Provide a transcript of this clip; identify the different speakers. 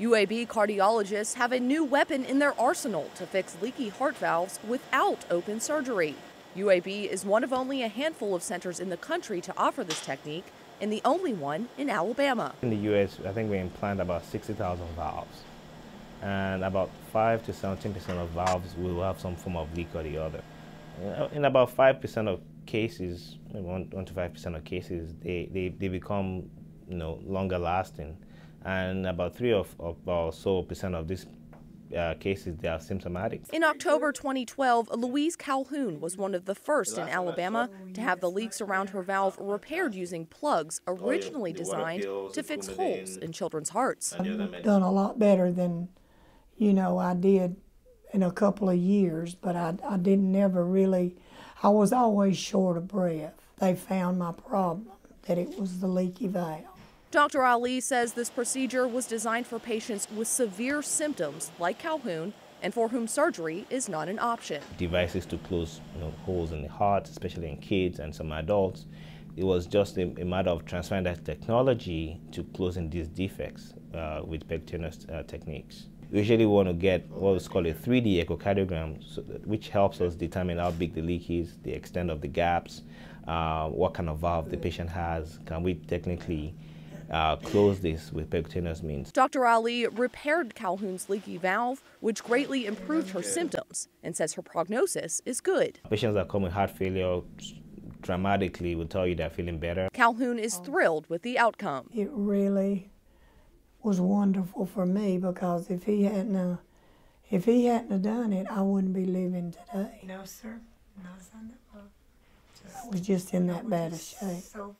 Speaker 1: UAB cardiologists have a new weapon in their arsenal to fix leaky heart valves without open surgery. UAB is one of only a handful of centers in the country to offer this technique and the only one in Alabama.
Speaker 2: In the U.S., I think we implant about 60,000 valves, and about 5 to 17% of valves will have some form of leak or the other. Uh, in about 5% of cases, 1 to 5% of cases, they, they, they become you know, longer lasting and about three of, of or so percent of these uh, cases they are symptomatic.
Speaker 1: In October 2012, Louise Calhoun was one of the first in Alabama to have the leaks around her valve repaired using plugs originally designed to fix holes in children's hearts. I've
Speaker 3: done a lot better than, you know, I did in a couple of years, but I, I didn't ever really, I was always short of breath. They found my problem, that it was the leaky valve.
Speaker 1: Dr. Ali says this procedure was designed for patients with severe symptoms like Calhoun and for whom surgery is not an option.
Speaker 2: Devices to close you know, holes in the heart, especially in kids and some adults. It was just a, a matter of transferring that technology to closing these defects uh, with percutaneous uh, techniques. We usually want to get what is called a 3D echocardiogram, so that, which helps us determine how big the leak is, the extent of the gaps, uh, what kind of valve the patient has. Can we technically uh, close this with percutaneous means.
Speaker 1: Dr. Ali repaired Calhoun's leaky valve, which greatly improved her symptoms and says her prognosis is good.
Speaker 2: Patients that come with heart failure dramatically will tell you they're feeling better.
Speaker 1: Calhoun is thrilled with the outcome. It really
Speaker 3: was wonderful for me because if he hadn't, uh, if he hadn't done it, I wouldn't be living today. No, sir. No, sir. No. Just, I was just in that bad of shape. So